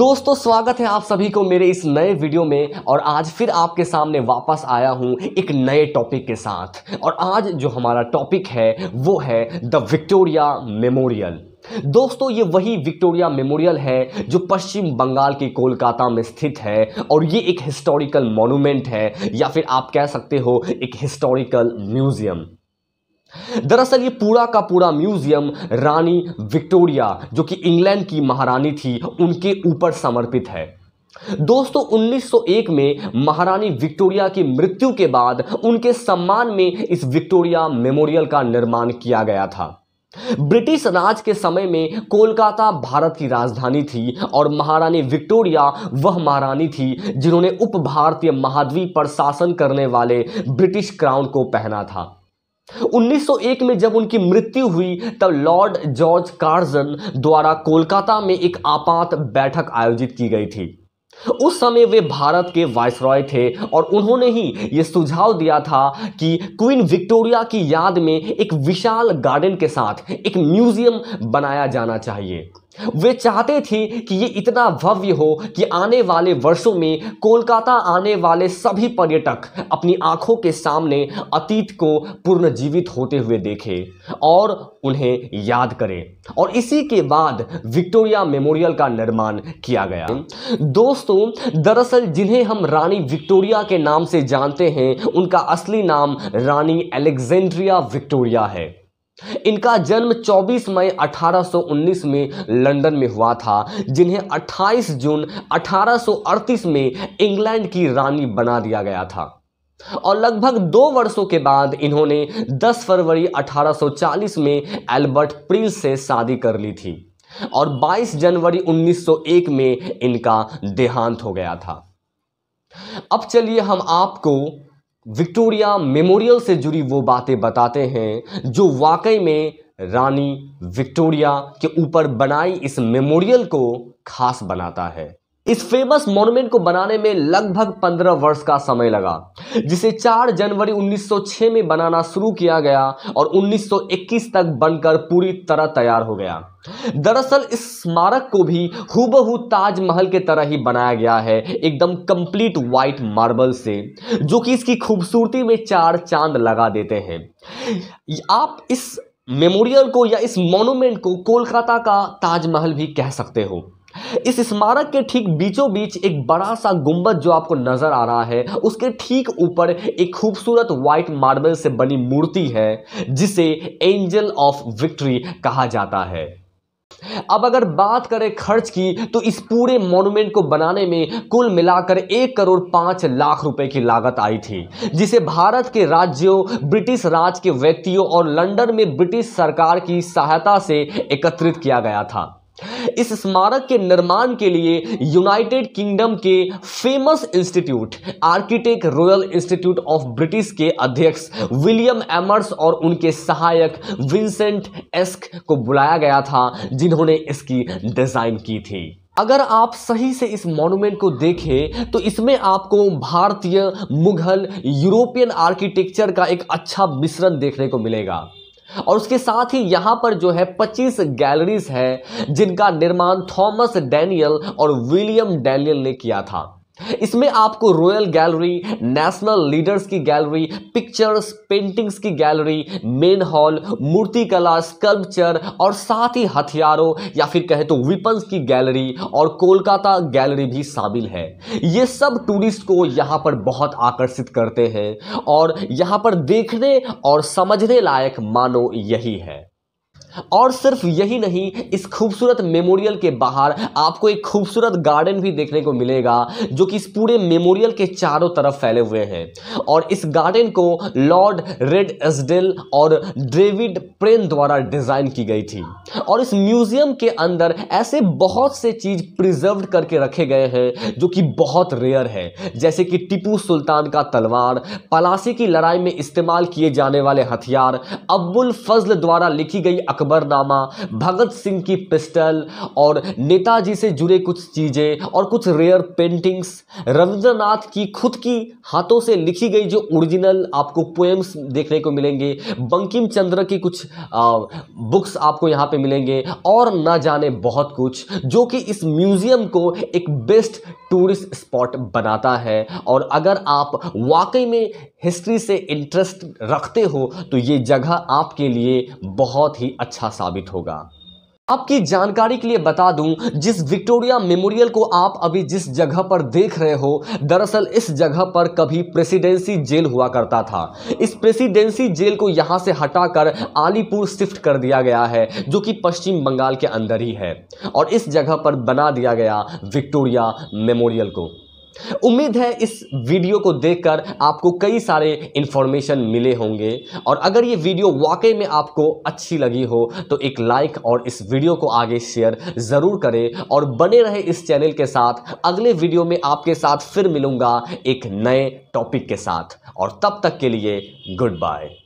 दोस्तों स्वागत है आप सभी को मेरे इस नए वीडियो में और आज फिर आपके सामने वापस आया हूं एक नए टॉपिक के साथ और आज जो हमारा टॉपिक है वो है द विक्टोरिया मेमोरियल दोस्तों ये वही विक्टोरिया मेमोरियल है जो पश्चिम बंगाल के कोलकाता में स्थित है और ये एक हिस्टोरिकल मॉन्यूमेंट है या फिर आप कह सकते हो एक हिस्टोरिकल म्यूजियम दरअसल ये पूरा का पूरा म्यूजियम रानी विक्टोरिया जो कि इंग्लैंड की महारानी थी उनके ऊपर समर्पित है दोस्तों 1901 में महारानी विक्टोरिया की मृत्यु के बाद उनके सम्मान में इस विक्टोरिया मेमोरियल का निर्माण किया गया था ब्रिटिश राज के समय में कोलकाता भारत की राजधानी थी और महारानी विक्टोरिया वह महारानी थी जिन्होंने उप भारतीय महाद्वीप पर शासन करने वाले ब्रिटिश क्राउन को पहना था 1901 में जब उनकी मृत्यु हुई तब लॉर्ड जॉर्ज कार्जन द्वारा कोलकाता में एक आपात बैठक आयोजित की गई थी उस समय वे भारत के रॉय थे और उन्होंने ही यह सुझाव दिया था कि क्वीन विक्टोरिया की याद में एक विशाल गार्डन के साथ एक म्यूजियम बनाया जाना चाहिए वे चाहते थे कि ये इतना भव्य हो कि आने वाले वर्षों में कोलकाता आने वाले सभी पर्यटक अपनी आंखों के सामने अतीत को पुनर्जीवित होते हुए देखें और उन्हें याद करें और इसी के बाद विक्टोरिया मेमोरियल का निर्माण किया गया दोस्तों दरअसल जिन्हें हम रानी विक्टोरिया के नाम से जानते हैं उनका असली नाम रानी एलेक्जेंड्रिया विक्टोरिया है इनका जन्म 24 मई 1819 में लंदन में हुआ था जिन्हें 28 जून 1838 में इंग्लैंड की रानी बना दिया गया था और लगभग दो वर्षों के बाद इन्होंने 10 फरवरी 1840 में एल्बर्ट प्रिंस से शादी कर ली थी और 22 जनवरी 1901 में इनका देहांत हो गया था अब चलिए हम आपको विक्टोरिया मेमोरियल से जुड़ी वो बातें बताते हैं जो वाकई में रानी विक्टोरिया के ऊपर बनाई इस मेमोरियल को खास बनाता है इस फेमस मॉन्यूमेंट को बनाने में लगभग 15 वर्ष का समय लगा जिसे 4 जनवरी 1906 में बनाना शुरू किया गया और 1921 तक बनकर पूरी तरह तैयार हो गया दरअसल इस स्मारक को भी हुबहू ताजमहल के तरह ही बनाया गया है एकदम कंप्लीट वाइट मार्बल से जो कि इसकी खूबसूरती में चार चांद लगा देते हैं आप इस मेमोरियल को या इस मोनूमेंट को कोलकाता का ताजमहल भी कह सकते हो इस स्मारक के ठीक बीचों बीच एक बड़ा सा गुंबद जो आपको नजर आ रहा है उसके ठीक ऊपर एक खूबसूरत व्हाइट मार्बल से बनी मूर्ति है जिसे एंजल ऑफ विक्ट्री कहा जाता है अब अगर बात करें खर्च की तो इस पूरे मॉन्यूमेंट को बनाने में कुल मिलाकर एक करोड़ पांच लाख रुपए की लागत आई थी जिसे भारत के राज्यों ब्रिटिश राज के व्यक्तियों और लंदन में ब्रिटिश सरकार की सहायता से एकत्रित किया गया था इस स्मारक के निर्माण के लिए यूनाइटेड किंगडम के famous institute architect Royal Institute of British के अध्यक्ष विलियम एमर्स और उनके सहायक विंसेंट एस्क को बुलाया गया था जिन्होंने इसकी डिजाइन की थी अगर आप सही से इस मॉन्यूमेंट को देखें तो इसमें आपको भारतीय मुगल यूरोपियन आर्किटेक्चर का एक अच्छा मिश्रण देखने को मिलेगा और उसके साथ ही यहां पर जो है 25 गैलरीज है जिनका निर्माण थॉमस डैनियल और विलियम डैनियल ने किया था इसमें आपको रॉयल गैलरी नेशनल लीडर्स की गैलरी पिक्चर्स पेंटिंग्स की गैलरी मेन हॉल मूर्तिकला स्कल्पचर और साथ ही हथियारों या फिर कहें तो वेपन्स की गैलरी और कोलकाता गैलरी भी शामिल है ये सब टूरिस्ट को यहाँ पर बहुत आकर्षित करते हैं और यहाँ पर देखने और समझने लायक मानो यही है और सिर्फ यही नहीं इस खूबसूरत मेमोरियल के बाहर आपको एक खूबसूरत गार्डन भी देखने को मिलेगा जो कि इस पूरे मेमोरियल के चारों तरफ फैले हुए हैं और इस गार्डन को लॉर्ड रेड एसडेल और डेविड प्रेन द्वारा डिज़ाइन की गई थी और इस म्यूज़ियम के अंदर ऐसे बहुत से चीज़ प्रिजर्व करके रखे गए हैं जो कि बहुत रेयर है जैसे कि टिपू सुल्तान का तलवार पलासी की लड़ाई में इस्तेमाल किए जाने वाले हथियार अब्बुल फजल द्वारा लिखी गई अक अकबरनामा भगत सिंह की पिस्टल और नेताजी से जुड़े कुछ चीज़ें और कुछ रेयर पेंटिंग्स रविंद्रनाथ की खुद की हाथों से लिखी गई जो ओरिजिनल आपको पोएम्स देखने को मिलेंगे बंकिम चंद्र की कुछ आ, बुक्स आपको यहाँ पे मिलेंगे और ना जाने बहुत कुछ जो कि इस म्यूज़ियम को एक बेस्ट टूरिस्ट स्पॉट बनाता है और अगर आप वाकई में हिस्ट्री से इंटरेस्ट रखते हो तो ये जगह आपके लिए बहुत ही अच्छा साबित होगा आपकी जानकारी के लिए बता दूं जिस विक्टोरिया मेमोरियल को आप अभी जिस जगह पर देख रहे हो दरअसल इस जगह पर कभी प्रेसिडेंसी जेल हुआ करता था इस प्रेसिडेंसी जेल को यहां से हटाकर आलीपुर शिफ्ट कर दिया गया है जो कि पश्चिम बंगाल के अंदर ही है और इस जगह पर बना दिया गया विक्टोरिया मेमोरियल को उम्मीद है इस वीडियो को देखकर आपको कई सारे इन्फॉर्मेशन मिले होंगे और अगर ये वीडियो वाकई में आपको अच्छी लगी हो तो एक लाइक और इस वीडियो को आगे शेयर ज़रूर करें और बने रहे इस चैनल के साथ अगले वीडियो में आपके साथ फिर मिलूंगा एक नए टॉपिक के साथ और तब तक के लिए गुड बाय